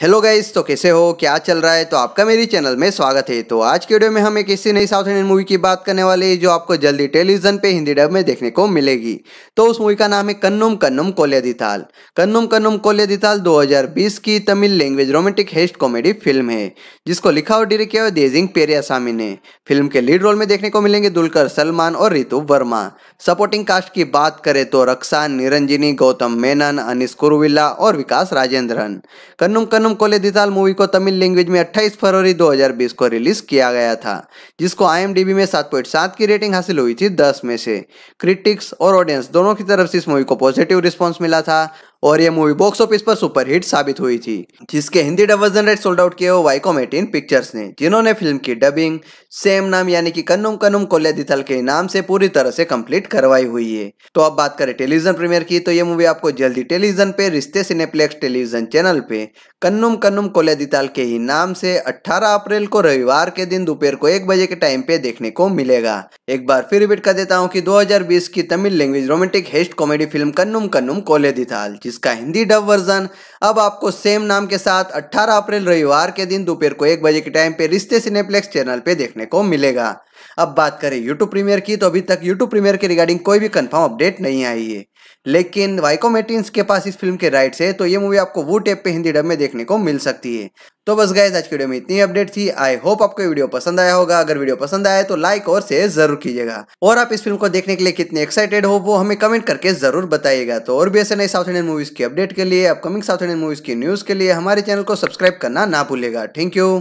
hello guys तो कैसे हो क्या चल रहा है तो आपका मेरी चैनल में स्वागत है तो आज के वीडियो में हम एक ऐसी नई साउथ इंडियन मूवी की बात करने वाले हैं जो आपको जल्दी टेलीविजन पे हिंदी डब में देखने को मिलेगी तो उस मूवी का नाम है कन्नुम कन्नुम कोल्यादिताल कन्नुम कन्नुम कोल्यादिताल 2020 की Tamil language romantic heist comedy film है जिसको लिखा और डिरेक्ट किया देजिंग पेरियासामी ने फिल्म के लीड रोल में देखने को मिलेंगे दुलकर सलमान और रितु वर्मा सपोर्टिंग कास्ट की बात करें तो रक्सा निरंजनी गौतम मेनन अनिस कुरुविला और विकास राजेंद्रन कन्नुम कन्नुम सनम कोलेदिताल मूवी को तमिल लैंग्वेज में 28 फरवरी 2020 को रिलीज किया गया था जिसको आईएमडीबी में 7.7 की रेटिंग हासिल हुई थी 10 में से क्रिटिक्स और ऑडियंस दोनों की तरफ से इस मूवी को पॉजिटिव रिस्पॉन्स मिला था और ये मूवी बॉक्स ऑफिस पर सुपरहिट साबित हुई थी जिसके Hindi dub version rights sold out किए हो वाइकॉम एटीन पिक्चर्स ने जिन्होंने फिल्म की डबिंग सेम नाम यानी कि कन्नुम कन्नुम कोल्या दिथल के नाम से पूरी तरह से कंप्लीट करवाई हुई है तो अब बात करें टेलीविजन प्रीमियर की तो ये मूवी आपको जल्दी टेलीविजन पे रिश्ते सिनेप्लेक्स टेलीविजन चैनल पे कन्नुम कन्नुम कोल्या दिताल के ही नाम से 18 अप्रैल को रविवार के दिन दोपहर को एक बजे के टाइम पे देखने को मिलेगा एक बार फिर रिपीट कर देता हूँ कि 2020 की Tamil language romantic heist comedy film Kannum Kannum Kollaiyadithaal जिसका हिंदी डब वर्जन अब आपको सेम नाम के साथ 18 अप्रैल रविवार के दिन दोपहर को एक बजे के टाइम पे रिश्ते सिनेप्लेक्स चैनल पे देखने को मिलेगा अब बात करें यूट्यूब प्रीमियर की तो अभी तक यूट्यूब प्रीमियर के रिगार्डिंग कोई भी कन्फर्म अपडेट नहीं आई है लेकिन वाइको के पास इस फिल्म के राइट्स है तो ये मूवी आपको वो टेप पे हिंदी डब में देखने को मिल सकती है तो बस गए आज की वीडियो में इतनी अपडेट थी आई होप आपको वीडियो पसंद आया होगा अगर वीडियो पसंद आया तो लाइक और शेयर जरूर कीजिएगा और आप इस फिल्म को देखने के लिए कितने एक्साइटेड हो वो हमें कमेंट करके जरूर बताइएगा तो और भी ऐसे नई साउथ इंडियन मूवीज की अपडेट के लिए अपकमिंग साउथ इंडियन मूवीज की न्यूज के लिए हमारे चैनल को सब्सक्राइब करना ना भूलेगा थैंक यू